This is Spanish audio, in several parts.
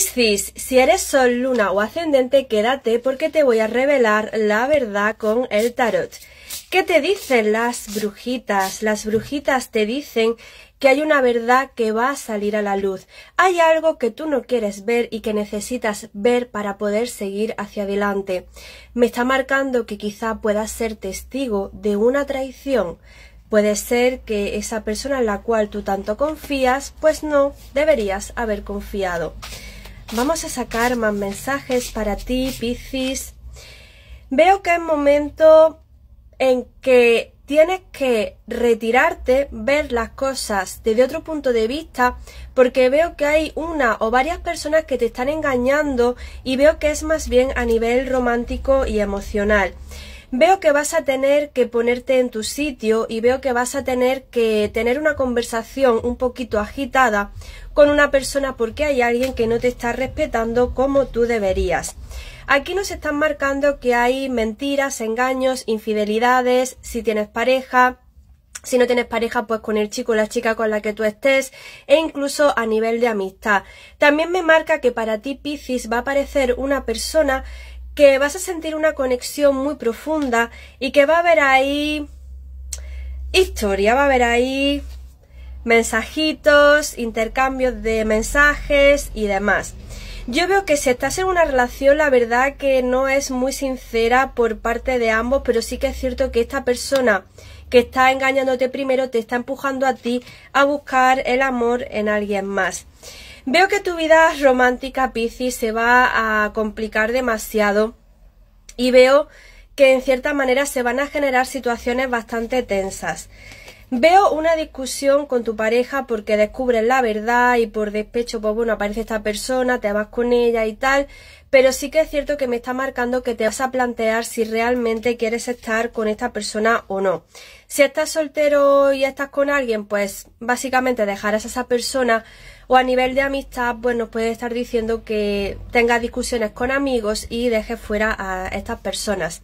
si eres sol, luna o ascendente, quédate porque te voy a revelar la verdad con el tarot. ¿Qué te dicen las brujitas? Las brujitas te dicen que hay una verdad que va a salir a la luz. Hay algo que tú no quieres ver y que necesitas ver para poder seguir hacia adelante. Me está marcando que quizá puedas ser testigo de una traición. Puede ser que esa persona en la cual tú tanto confías, pues no deberías haber confiado. Vamos a sacar más mensajes para ti, Piscis. Veo que es momento en que tienes que retirarte, ver las cosas desde otro punto de vista, porque veo que hay una o varias personas que te están engañando y veo que es más bien a nivel romántico y emocional veo que vas a tener que ponerte en tu sitio y veo que vas a tener que tener una conversación un poquito agitada con una persona porque hay alguien que no te está respetando como tú deberías. Aquí nos están marcando que hay mentiras, engaños, infidelidades, si tienes pareja, si no tienes pareja, pues con el chico o la chica con la que tú estés, e incluso a nivel de amistad. También me marca que para ti, Piscis, va a aparecer una persona que vas a sentir una conexión muy profunda y que va a haber ahí historia, va a haber ahí mensajitos, intercambios de mensajes y demás. Yo veo que si estás en una relación, la verdad que no es muy sincera por parte de ambos, pero sí que es cierto que esta persona que está engañándote primero te está empujando a ti a buscar el amor en alguien más. Veo que tu vida romántica, Piscis, se va a complicar demasiado y veo que en cierta manera se van a generar situaciones bastante tensas. Veo una discusión con tu pareja porque descubres la verdad y por despecho, pues bueno, aparece esta persona, te vas con ella y tal, pero sí que es cierto que me está marcando que te vas a plantear si realmente quieres estar con esta persona o no. Si estás soltero y estás con alguien, pues básicamente dejarás a esa persona, o a nivel de amistad, pues nos puede estar diciendo que tenga discusiones con amigos y deje fuera a estas personas.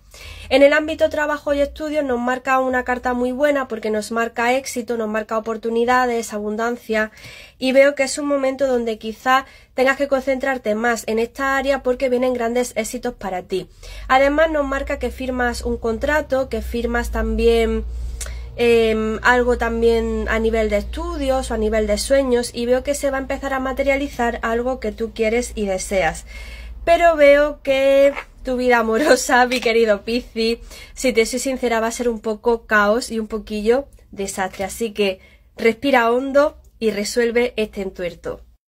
En el ámbito trabajo y estudios nos marca una carta muy buena porque nos marca éxito, nos marca oportunidades, abundancia y veo que es un momento donde quizá tengas que concentrarte más en esta área porque vienen grandes éxitos para ti. Además nos marca que firmas un contrato, que firmas también Em, algo también a nivel de estudios o a nivel de sueños y veo que se va a empezar a materializar algo que tú quieres y deseas. Pero veo que tu vida amorosa, mi querido Pizzi, si te soy sincera, va a ser un poco caos y un poquillo desastre. Así que respira hondo y resuelve este entuerto.